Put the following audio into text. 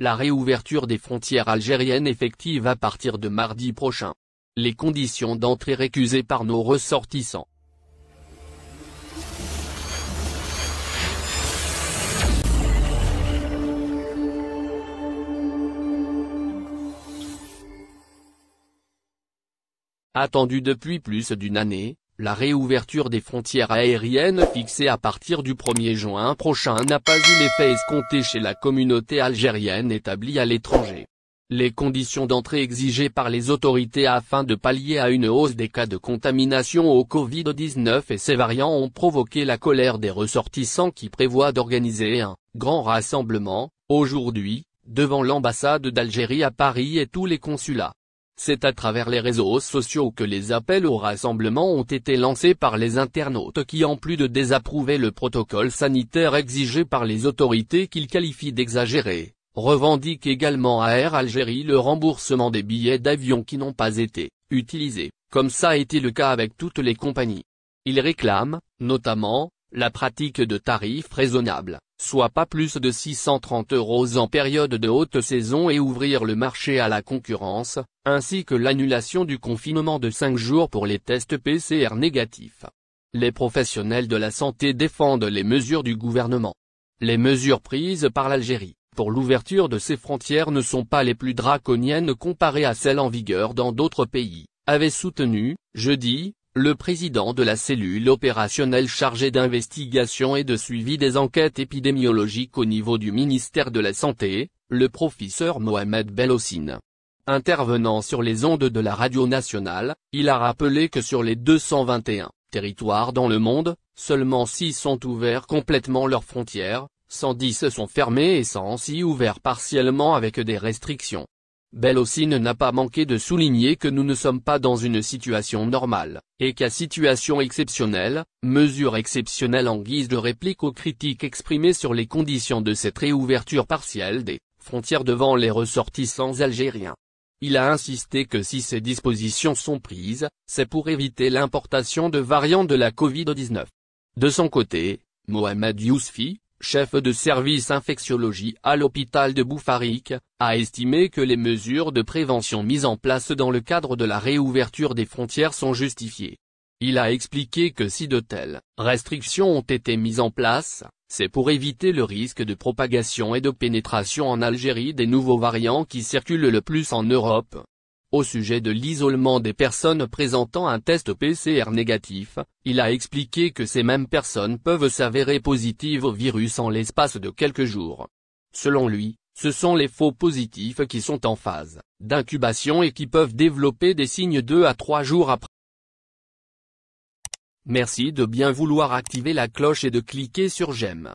La réouverture des frontières algériennes effective à partir de mardi prochain. Les conditions d'entrée récusées par nos ressortissants. Attendu depuis plus d'une année, la réouverture des frontières aériennes fixée à partir du 1er juin prochain n'a pas eu l'effet escompté chez la communauté algérienne établie à l'étranger. Les conditions d'entrée exigées par les autorités afin de pallier à une hausse des cas de contamination au Covid-19 et ses variants ont provoqué la colère des ressortissants qui prévoient d'organiser un grand rassemblement, aujourd'hui, devant l'ambassade d'Algérie à Paris et tous les consulats. C'est à travers les réseaux sociaux que les appels au rassemblement ont été lancés par les internautes qui en plus de désapprouver le protocole sanitaire exigé par les autorités qu'ils qualifient d'exagéré, revendiquent également à Air Algérie le remboursement des billets d'avion qui n'ont pas été utilisés, comme ça a été le cas avec toutes les compagnies. Ils réclament, notamment, la pratique de tarifs raisonnables, soit pas plus de 630 euros en période de haute saison et ouvrir le marché à la concurrence, ainsi que l'annulation du confinement de 5 jours pour les tests PCR négatifs. Les professionnels de la santé défendent les mesures du gouvernement. Les mesures prises par l'Algérie pour l'ouverture de ses frontières ne sont pas les plus draconiennes comparées à celles en vigueur dans d'autres pays, avait soutenu, jeudi, le président de la cellule opérationnelle chargée d'investigation et de suivi des enquêtes épidémiologiques au niveau du ministère de la Santé, le professeur Mohamed Belossine. Intervenant sur les ondes de la radio nationale, il a rappelé que sur les 221 territoires dans le monde, seulement 6 sont ouverts complètement leurs frontières, 110 sont fermés et 106 ouverts partiellement avec des restrictions ne n'a pas manqué de souligner que nous ne sommes pas dans une situation normale, et qu'à situation exceptionnelle, mesure exceptionnelle en guise de réplique aux critiques exprimées sur les conditions de cette réouverture partielle des frontières devant les ressortissants algériens. Il a insisté que si ces dispositions sont prises, c'est pour éviter l'importation de variants de la Covid-19. De son côté, Mohamed Yousfi, chef de service infectiologie à l'hôpital de Boufarik, a estimé que les mesures de prévention mises en place dans le cadre de la réouverture des frontières sont justifiées. Il a expliqué que si de telles restrictions ont été mises en place, c'est pour éviter le risque de propagation et de pénétration en Algérie des nouveaux variants qui circulent le plus en Europe. Au sujet de l'isolement des personnes présentant un test PCR négatif, il a expliqué que ces mêmes personnes peuvent s'avérer positives au virus en l'espace de quelques jours. Selon lui, ce sont les faux positifs qui sont en phase d'incubation et qui peuvent développer des signes 2 à 3 jours après. Merci de bien vouloir activer la cloche et de cliquer sur j'aime.